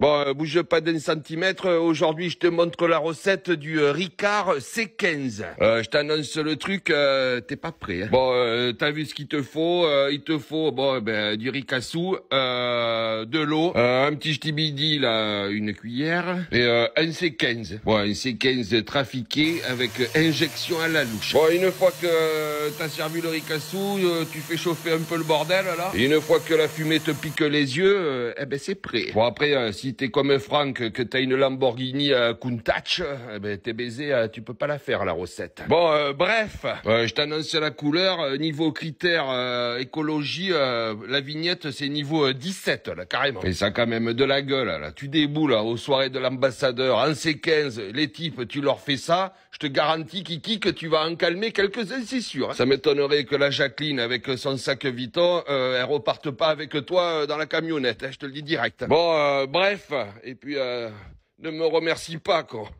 Bon, euh, bouge pas d'un centimètre. Euh, aujourd'hui, je te montre la recette du euh, Ricard C15. Euh, je t'annonce le truc, t'es pas prêt. Hein. Bon, euh, t'as vu ce qu'il te faut. il te faut, bon, eh ben, du ricassou, de l'eau, un petit ch'tibidi, là, une cuillère, et un C15. Bon, un C15 trafiqué avec injection à la louche. Bon, une fois que t'as servi le ricassou, tu fais chauffer un peu le bordel, là. Et une fois que la fumée te pique les yeux, eh ben, c'est prêt. Bon, après, si si t'es comme Franck, que t'as une Lamborghini à euh, Countach, eh ben, t'es baisé, euh, tu peux pas la faire la recette. Bon, euh, bref, je t'annonce la couleur, niveau critère écologie, la vignette c'est niveau 17 là, carrément. Et ça quand même de la gueule là, tu déboules là, hein, aux soirées de l'ambassadeur, en C15, les types, tu leur fais ça, je te garantis Kiki que tu vas en calmer quelques-uns, c'est sûr. Hein. Ça m'étonnerait que la Jacqueline avec son sac Vuitton, elle reparte pas avec toi dans la camionnette, hein, je te le dis direct. Bon, bref et puis euh, ne me remercie pas, quoi.